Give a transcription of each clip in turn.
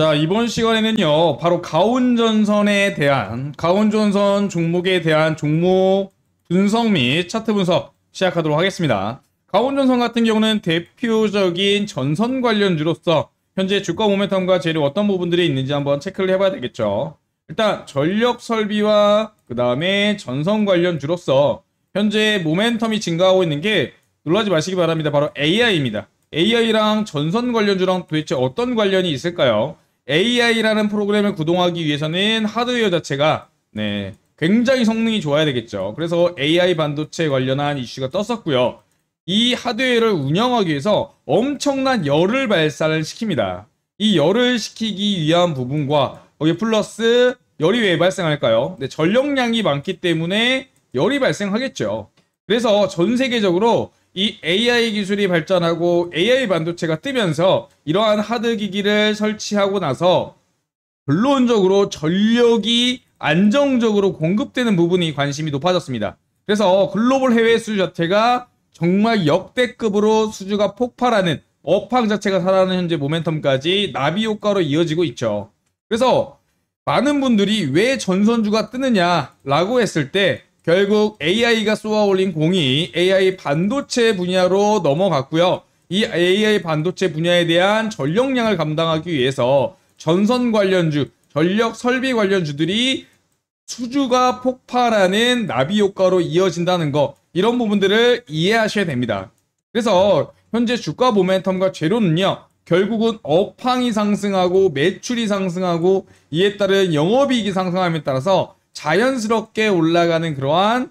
자, 이번 시간에는요, 바로 가온전선에 대한, 가온전선 종목에 대한 종목 분석 및 차트 분석 시작하도록 하겠습니다. 가온전선 같은 경우는 대표적인 전선 관련주로서 현재 주가 모멘텀과 재료 어떤 부분들이 있는지 한번 체크를 해봐야 되겠죠. 일단 전력 설비와 그 다음에 전선 관련주로서 현재 모멘텀이 증가하고 있는 게 놀라지 마시기 바랍니다. 바로 AI입니다. AI랑 전선 관련주랑 도대체 어떤 관련이 있을까요? AI라는 프로그램을 구동하기 위해서는 하드웨어 자체가 네, 굉장히 성능이 좋아야 되겠죠. 그래서 AI 반도체 관련한 이슈가 떴었고요. 이 하드웨어를 운영하기 위해서 엄청난 열을 발사를 시킵니다. 이 열을 시키기 위한 부분과 여기 플러스 열이 왜 발생할까요? 네, 전력량이 많기 때문에 열이 발생하겠죠. 그래서 전 세계적으로 이 AI 기술이 발전하고 AI 반도체가 뜨면서 이러한 하드 기기를 설치하고 나서 결론적으로 전력이 안정적으로 공급되는 부분이 관심이 높아졌습니다. 그래서 글로벌 해외 수주 자체가 정말 역대급으로 수주가 폭발하는 업황 자체가 살아나는 현재 모멘텀까지 나비 효과로 이어지고 있죠. 그래서 많은 분들이 왜 전선주가 뜨느냐라고 했을 때 결국 AI가 쏘아올린 공이 AI 반도체 분야로 넘어갔고요. 이 AI 반도체 분야에 대한 전력량을 감당하기 위해서 전선 관련주, 전력 설비 관련주들이 수주가 폭발하는 나비 효과로 이어진다는 거 이런 부분들을 이해하셔야 됩니다. 그래서 현재 주가 모멘텀과 재료는요. 결국은 업황이 상승하고 매출이 상승하고 이에 따른 영업이익이 상승함에 따라서 자연스럽게 올라가는 그러한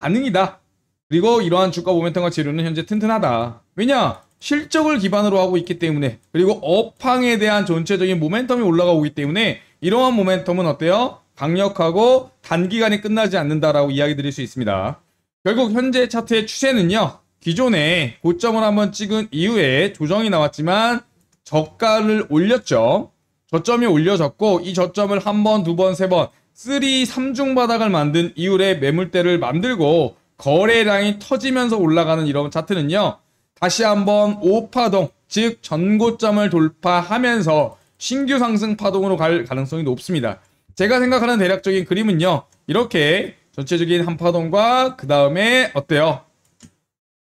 반응이다. 그리고 이러한 주가 모멘텀과 재료는 현재 튼튼하다. 왜냐? 실적을 기반으로 하고 있기 때문에 그리고 업황에 대한 전체적인 모멘텀이 올라가오기 때문에 이러한 모멘텀은 어때요? 강력하고 단기간에 끝나지 않는다라고 이야기 드릴 수 있습니다. 결국 현재 차트의 추세는요. 기존에 고점을 한번 찍은 이후에 조정이 나왔지만 저가를 올렸죠. 저점이 올려졌고 이 저점을 한 번, 두 번, 세번 3 3중 바닥을 만든 이후에 매물대를 만들고 거래량이 터지면서 올라가는 이런 차트는요. 다시 한번 5파동, 즉 전고점을 돌파하면서 신규 상승 파동으로 갈 가능성이 높습니다. 제가 생각하는 대략적인 그림은요. 이렇게 전체적인 한 파동과 그 다음에 어때요?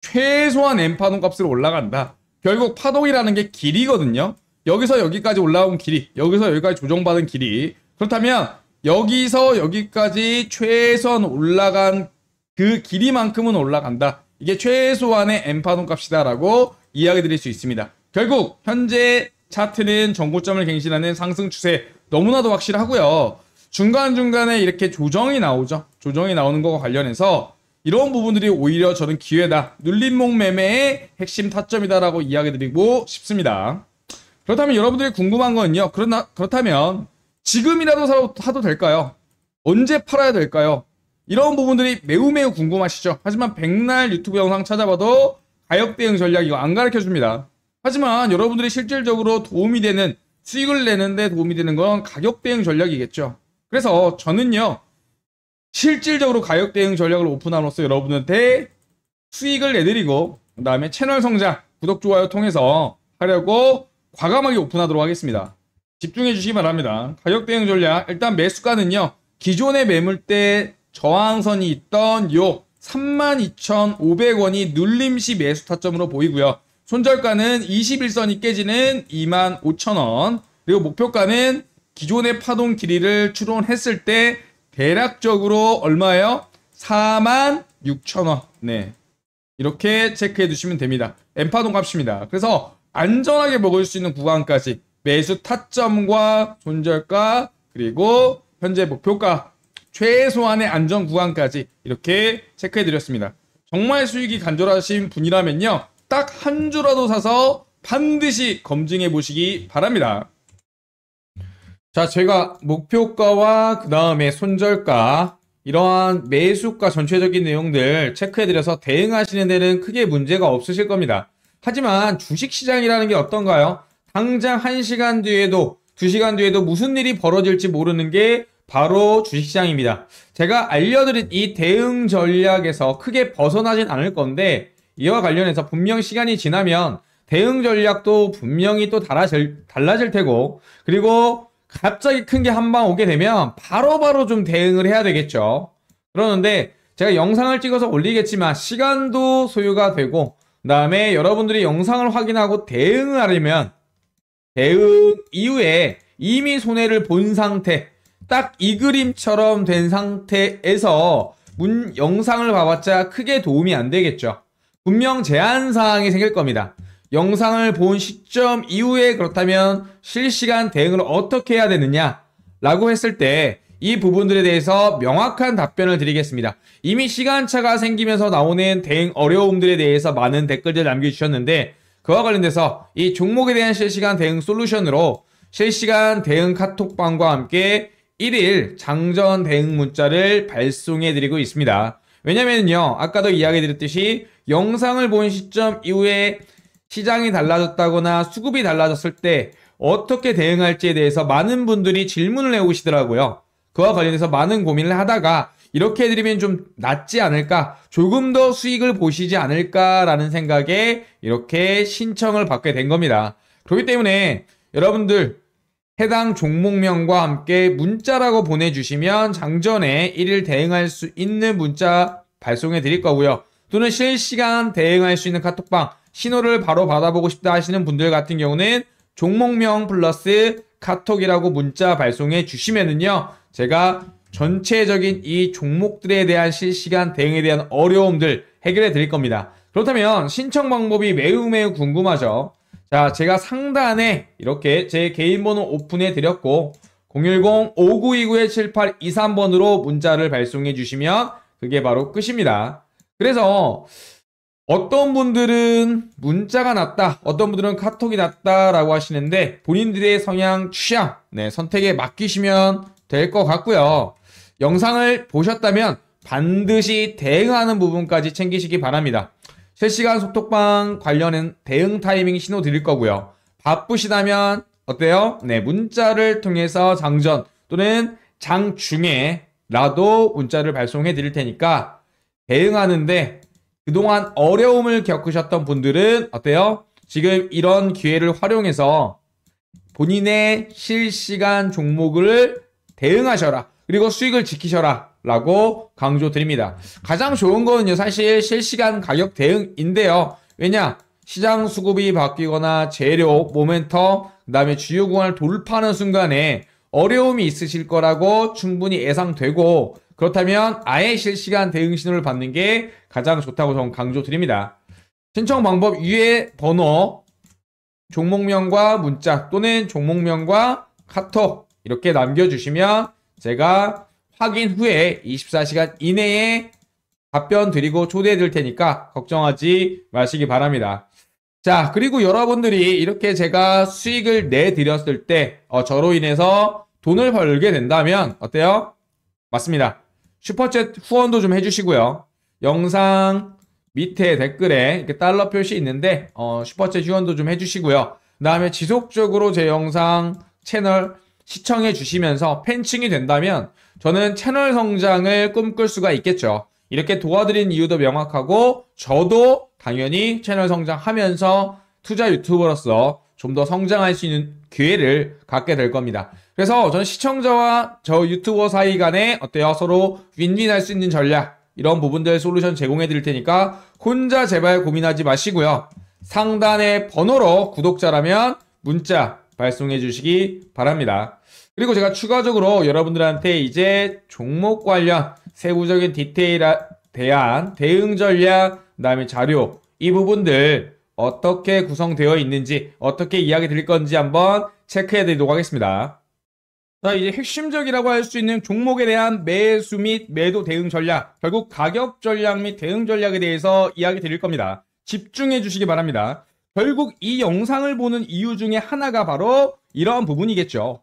최소한 N파동 값으로 올라간다. 결국 파동이라는 게 길이거든요. 여기서 여기까지 올라온 길이, 여기서 여기까지 조정받은 길이. 그렇다면 여기서 여기까지 최소한 올라간 그 길이만큼은 올라간다. 이게 최소한의 엠파돈 값이다라고 이야기 드릴 수 있습니다. 결국 현재 차트는 정고점을 갱신하는 상승 추세 너무나도 확실하고요. 중간중간에 이렇게 조정이 나오죠. 조정이 나오는 것과 관련해서 이런 부분들이 오히려 저는 기회다. 눌림목 매매의 핵심 타점이다라고 이야기 드리고 싶습니다. 그렇다면 여러분들이 궁금한 건요. 그렇다면 지금이라도 사도, 될까요? 언제 팔아야 될까요? 이런 부분들이 매우 매우 궁금하시죠? 하지만 백날 유튜브 영상 찾아봐도 가격 대응 전략 이거 안 가르쳐 줍니다. 하지만 여러분들이 실질적으로 도움이 되는 수익을 내는데 도움이 되는 건 가격 대응 전략이겠죠. 그래서 저는요 실질적으로 가격 대응 전략을 오픈함으로써 여러분한테 수익을 내드리고 그 다음에 채널 성장 구독 좋아요 통해서 하려고 과감하게 오픈하도록 하겠습니다. 집중해 주시기 바랍니다. 가격 대응 전략 일단 매수가는요. 기존에매물때 저항선이 있던 요 32,500원이 눌림시 매수 타점으로 보이고요. 손절가는 21선이 깨지는 25,000원 그리고 목표가는 기존의 파동 길이를 추론했을 때 대략적으로 얼마예요? 46,000원 네 이렇게 체크해 두시면 됩니다. 엠파동 값입니다. 그래서 안전하게 먹을 수 있는 구간까지 매수 타점과 손절가 그리고 현재 목표가 최소한의 안전 구간까지 이렇게 체크해 드렸습니다. 정말 수익이 간절하신 분이라면요. 딱 한 주라도 사서 반드시 검증해 보시기 바랍니다. 자, 제가 목표가와 그 다음에 손절가 이러한 매수가 전체적인 내용들 체크해 드려서 대응하시는 데는 크게 문제가 없으실 겁니다. 하지만 주식시장이라는 게 어떤가요? 당장 1시간 뒤에도 2시간 뒤에도 무슨 일이 벌어질지 모르는 게 바로 주식시장입니다. 제가 알려드린 이 대응 전략에서 크게 벗어나진 않을 건데 이와 관련해서 분명 시간이 지나면 대응 전략도 분명히 또 달라질, 달라질 테고 그리고 갑자기 큰 게 한 방 오게 되면 바로바로 바로 좀 대응을 해야 되겠죠. 그러는데 제가 영상을 찍어서 올리겠지만 시간도 소요가 되고 그 다음에 여러분들이 영상을 확인하고 대응하려면 대응 이후에 이미 손해를 본 상태 딱 이 그림처럼 된 상태에서 문 영상을 봐봤자 크게 도움이 안 되겠죠. 분명 제한사항이 생길 겁니다. 영상을 본 시점 이후에 그렇다면 실시간 대응을 어떻게 해야 되느냐 라고 했을 때 이 부분들에 대해서 명확한 답변을 드리겠습니다. 이미 시간차가 생기면서 나오는 대응 어려움들에 대해서 많은 댓글들 남겨주셨는데 그와 관련돼서 이 종목에 대한 실시간 대응 솔루션으로 실시간 대응 카톡방과 함께 1일 장전 대응 문자를 발송해드리고 있습니다. 왜냐면요, 아까도 이야기 드렸듯이 영상을 본 시점 이후에 시장이 달라졌다거나 수급이 달라졌을 때 어떻게 대응할지에 대해서 많은 분들이 질문을 해오시더라고요. 그와 관련해서 많은 고민을 하다가 이렇게 해드리면 좀 낫지 않을까 조금 더 수익을 보시지 않을까라는 생각에 이렇게 신청을 받게 된 겁니다. 그렇기 때문에 여러분들 해당 종목명과 함께 문자라고 보내주시면 장전에 1일 대응할 수 있는 문자 발송해 드릴 거고요. 또는 실시간 대응할 수 있는 카톡방 신호를 바로 받아보고 싶다 하시는 분들 같은 경우는 종목명 플러스 카톡이라고 문자 발송해 주시면은요. 제가 전체적인 이 종목들에 대한 실시간 대응에 대한 어려움들 해결해 드릴 겁니다. 그렇다면 신청 방법이 매우 매우 궁금하죠. 자, 제가 상단에 이렇게 제 개인 번호 오픈해 드렸고 010-5929-7823번으로 문자를 발송해 주시면 그게 바로 끝입니다. 그래서 어떤 분들은 문자가 낫다, 어떤 분들은 카톡이 낫다라고 하시는데 본인들의 성향, 취향, 네, 선택에 맡기시면 될 것 같고요. 영상을 보셨다면 반드시 대응하는 부분까지 챙기시기 바랍니다. 실시간 소톡방 관련은 대응 타이밍 신호 드릴 거고요. 바쁘시다면 어때요? 네, 문자를 통해서 장전 또는 장 중에라도 문자를 발송해 드릴 테니까 대응하는데 그동안 어려움을 겪으셨던 분들은 어때요? 지금 이런 기회를 활용해서 본인의 실시간 종목을 대응하셔라. 그리고 수익을 지키셔라 라고 강조드립니다. 가장 좋은 거는요 사실 실시간 가격 대응인데요. 왜냐? 시장 수급이 바뀌거나 재료, 모멘텀, 그 다음에 주요 구간을 돌파하는 순간에 어려움이 있으실 거라고 충분히 예상되고 그렇다면 아예 실시간 대응 신호를 받는 게 가장 좋다고 저는 강조드립니다. 신청 방법 위에 번호, 종목명과 문자 또는 종목명과 카톡 이렇게 남겨주시면 제가 확인 후에 24시간 이내에 답변 드리고 초대해 드릴 테니까 걱정하지 마시기 바랍니다. 자, 그리고 여러분들이 이렇게 제가 수익을 내드렸을 때 어, 저로 인해서 돈을 벌게 된다면 어때요? 맞습니다. 슈퍼챗 후원도 좀 해주시고요. 영상 밑에 댓글에 이렇게 달러 표시 있는데 어, 슈퍼챗 후원도 좀 해주시고요. 그 다음에 지속적으로 제 영상 채널 시청해 주시면서 팬층이 된다면 저는 채널 성장을 꿈꿀 수가 있겠죠. 이렇게 도와드린 이유도 명확하고 저도 당연히 채널 성장하면서 투자 유튜버로서 좀 더 성장할 수 있는 기회를 갖게 될 겁니다. 그래서 저는 시청자와 저 유튜버 사이 간에 어때요? 서로 윈윈할 수 있는 전략 이런 부분들 솔루션 제공해 드릴 테니까 혼자 제발 고민하지 마시고요. 상단의 번호로 구독자라면 문자 발송해 주시기 바랍니다. 그리고 제가 추가적으로 여러분들한테 이제 종목 관련 세부적인 디테일에 대한 대응 전략, 그 다음에 자료, 이 부분들 어떻게 구성되어 있는지, 어떻게 이야기 드릴 건지 한번 체크해 드리도록 하겠습니다. 자, 이제 핵심적이라고 할 수 있는 종목에 대한 매수 및 매도 대응 전략, 결국 가격 전략 및 대응 전략에 대해서 이야기 드릴 겁니다. 집중해 주시기 바랍니다. 결국 이 영상을 보는 이유 중에 하나가 바로 이러한 부분이겠죠.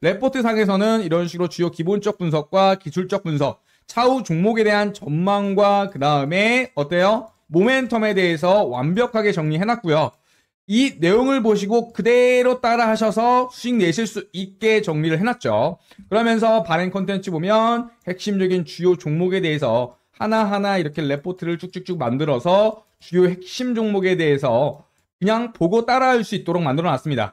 레포트 상에서는 이런 식으로 주요 기본적 분석과 기술적 분석, 차후 종목에 대한 전망과 그 다음에 어때요? 모멘텀에 대해서 완벽하게 정리해놨고요. 이 내용을 보시고 그대로 따라 하셔서 수익 내실 수 있게 정리를 해놨죠. 그러면서 발행 컨텐츠 보면 핵심적인 주요 종목에 대해서 하나하나 이렇게 레포트를 쭉쭉쭉 만들어서 주요 핵심 종목에 대해서 그냥 보고 따라할 수 있도록 만들어 놨습니다.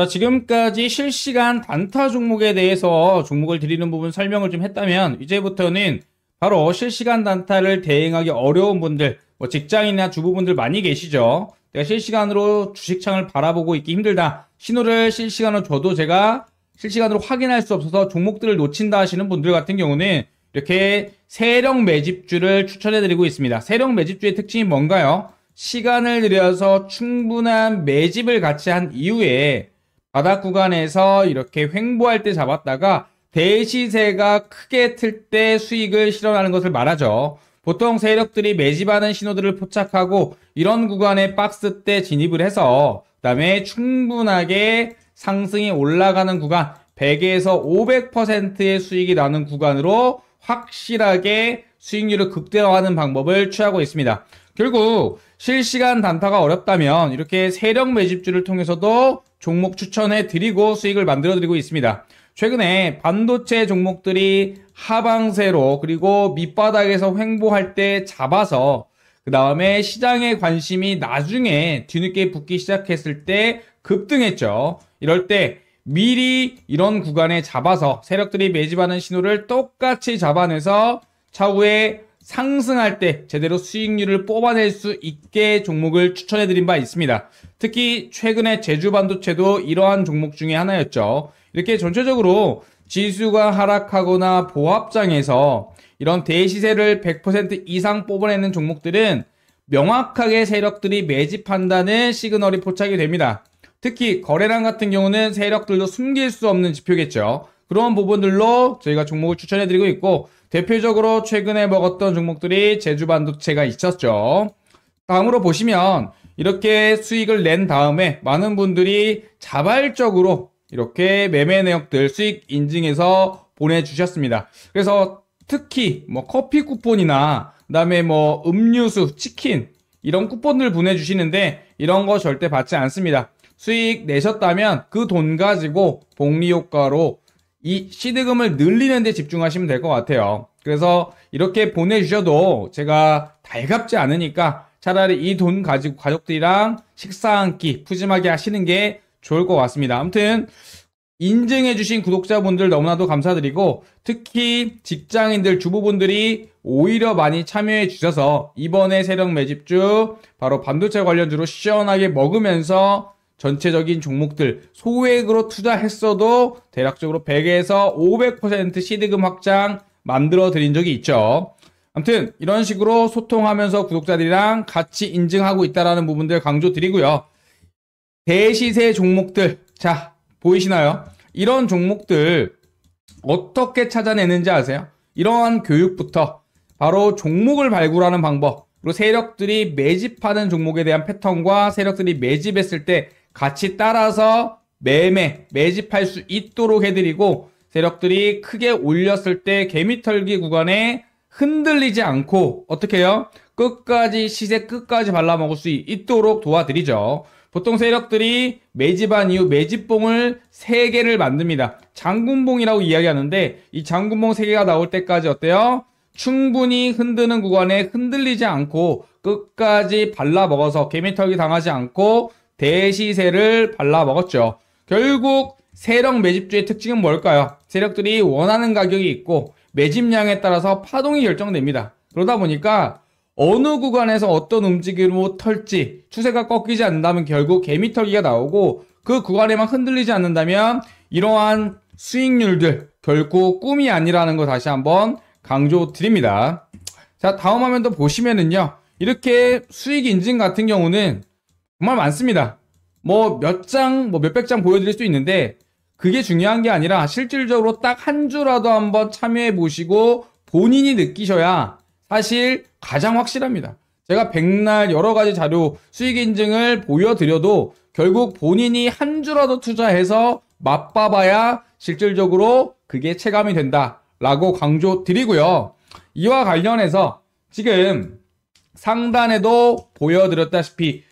자, 지금까지 실시간 단타 종목에 대해서 종목을 드리는 부분 설명을 좀 했다면 이제부터는 바로 실시간 단타를 대행하기 어려운 분들, 뭐 직장인이나 주부분들 많이 계시죠. 내가 실시간으로 주식창을 바라보고 있기 힘들다. 신호를 실시간으로 줘도 제가 실시간으로 확인할 수 없어서 종목들을 놓친다 하시는 분들 같은 경우는 이렇게 세력 매집주를 추천해드리고 있습니다. 세력 매집주의 특징이 뭔가요? 시간을 들여서 충분한 매집을 같이 한 이후에 바닥 구간에서 이렇게 횡보할 때 잡았다가 대시세가 크게 틀 때 수익을 실현하는 것을 말하죠. 보통 세력들이 매집하는 신호들을 포착하고 이런 구간에 박스 때 진입을 해서 그 다음에 충분하게 상승이 올라가는 구간 100에서 500%의 수익이 나는 구간으로 확실하게 수익률을 극대화하는 방법을 취하고 있습니다. 결국 실시간 단타가 어렵다면 이렇게 세력 매집주를 통해서도 종목 추천해 드리고 수익을 만들어 드리고 있습니다. 최근에 반도체 종목들이 하방세로 그리고 밑바닥에서 횡보할 때 잡아서 그 다음에 시장의 관심이 나중에 뒤늦게 붙기 시작했을 때 급등했죠. 이럴 때 미리 이런 구간에 잡아서 세력들이 매집하는 신호를 똑같이 잡아내서 차후에 상승할 때 제대로 수익률을 뽑아낼 수 있게 종목을 추천해드린 바 있습니다. 특히 최근에 제주 반도체도 이러한 종목 중에 하나였죠. 이렇게 전체적으로 지수가 하락하거나 보합장에서 이런 대시세를 100% 이상 뽑아내는 종목들은 명확하게 세력들이 매집한다는 시그널이 포착이 됩니다. 특히 거래량 같은 경우는 세력들도 숨길 수 없는 지표겠죠. 그러한 부분들로 저희가 종목을 추천해드리고 있고 대표적으로 최근에 먹었던 종목들이 제주 반도체가 있었죠. 다음으로 보시면 이렇게 수익을 낸 다음에 많은 분들이 자발적으로 이렇게 매매 내역들 수익 인증해서 보내주셨습니다. 그래서 특히 뭐 커피 쿠폰이나 그다음에 뭐 음료수, 치킨 이런 쿠폰들 보내주시는데 이런 거 절대 받지 않습니다. 수익 내셨다면 그 돈 가지고 복리 효과로 이 시드금을 늘리는 데 집중하시면 될 것 같아요. 그래서 이렇게 보내주셔도 제가 달갑지 않으니까 차라리 이 돈 가지고 가족들이랑 식사 한 끼 푸짐하게 하시는 게 좋을 것 같습니다. 아무튼 인증해주신 구독자분들 너무나도 감사드리고 특히 직장인들 주부분들이 오히려 많이 참여해 주셔서 이번에 세력 매집주 바로 반도체 관련주로 시원하게 먹으면서 전체적인 종목들 소액으로 투자했어도 대략적으로 100에서 500% 시드금 확장 만들어 드린 적이 있죠. 아무튼 이런 식으로 소통하면서 구독자들이랑 같이 인증하고 있다라는 부분들 강조 드리고요. 대시세 종목들 자 보이시나요? 이런 종목들 어떻게 찾아내는지 아세요? 이러한 교육부터 바로 종목을 발굴하는 방법 그리고 세력들이 매집하는 종목에 대한 패턴과 세력들이 매집했을 때 같이 따라서 매매, 매집할 수 있도록 해드리고 세력들이 크게 올렸을 때 개미털기 구간에 흔들리지 않고 어떻게 해요? 끝까지 시세 끝까지 발라먹을 수 있도록 도와드리죠. 보통 세력들이 매집한 이후 매집봉을 3개를 만듭니다. 장군봉이라고 이야기하는데 이 장군봉 3개가 나올 때까지 어때요? 충분히 흔드는 구간에 흔들리지 않고 끝까지 발라먹어서 개미털기 당하지 않고 대시세를 발라먹었죠. 결국 세력 매집주의 특징은 뭘까요? 세력들이 원하는 가격이 있고 매집량에 따라서 파동이 결정됩니다. 그러다 보니까 어느 구간에서 어떤 움직임으로 털지 추세가 꺾이지 않는다면 결국 개미털기가 나오고 그 구간에만 흔들리지 않는다면 이러한 수익률들 결국 꿈이 아니라는 거 다시 한번 강조드립니다. 자 다음 화면도 보시면은요 이렇게 수익 인증 같은 경우는 정말 많습니다. 뭐 몇 장, 뭐 몇 백 장 보여드릴 수 있는데 그게 중요한 게 아니라 실질적으로 딱 한 주라도 한번 참여해 보시고 본인이 느끼셔야 사실 가장 확실합니다. 제가 백날 여러 가지 자료 수익 인증을 보여드려도 결국 본인이 한 주라도 투자해서 맛봐봐야 실질적으로 그게 체감이 된다라고 강조 드리고요. 이와 관련해서 지금 상단에도 보여드렸다시피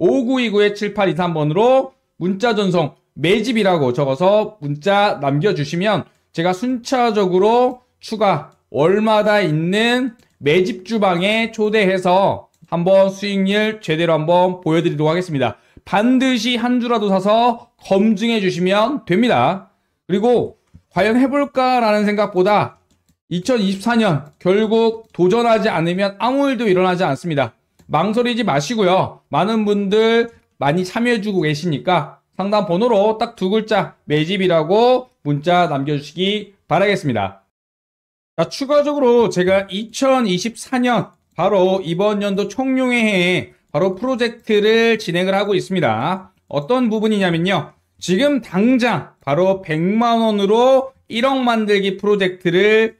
5929-7823번으로 문자 전송 매집이라고 적어서 문자 남겨주시면 제가 순차적으로 추가 월마다 있는 매집 주방에 초대해서 한번 수익률 제대로 한번 보여드리도록 하겠습니다. 반드시 한 주라도 사서 검증해 주시면 됩니다. 그리고 과연 해볼까라는 생각보다 2024년 결국 도전하지 않으면 아무 일도 일어나지 않습니다. 망설이지 마시고요. 많은 분들 많이 참여해주고 계시니까 상담 번호로 딱 두 글자 매집이라고 문자 남겨주시기 바라겠습니다. 자, 추가적으로 제가 2024년 바로 이번 연도 총룡회에 바로 프로젝트를 진행을 하고 있습니다. 어떤 부분이냐면요. 지금 당장 바로 100만원으로 1억 만들기 프로젝트를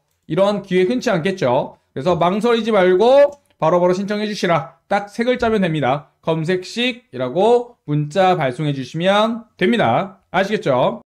이런 기회 흔치 않겠죠. 그래서 망설이지 말고 바로바로 바로 신청해 주시라. 딱 세 글자면 됩니다. 검색식이라고 문자 발송해 주시면 됩니다. 아시겠죠?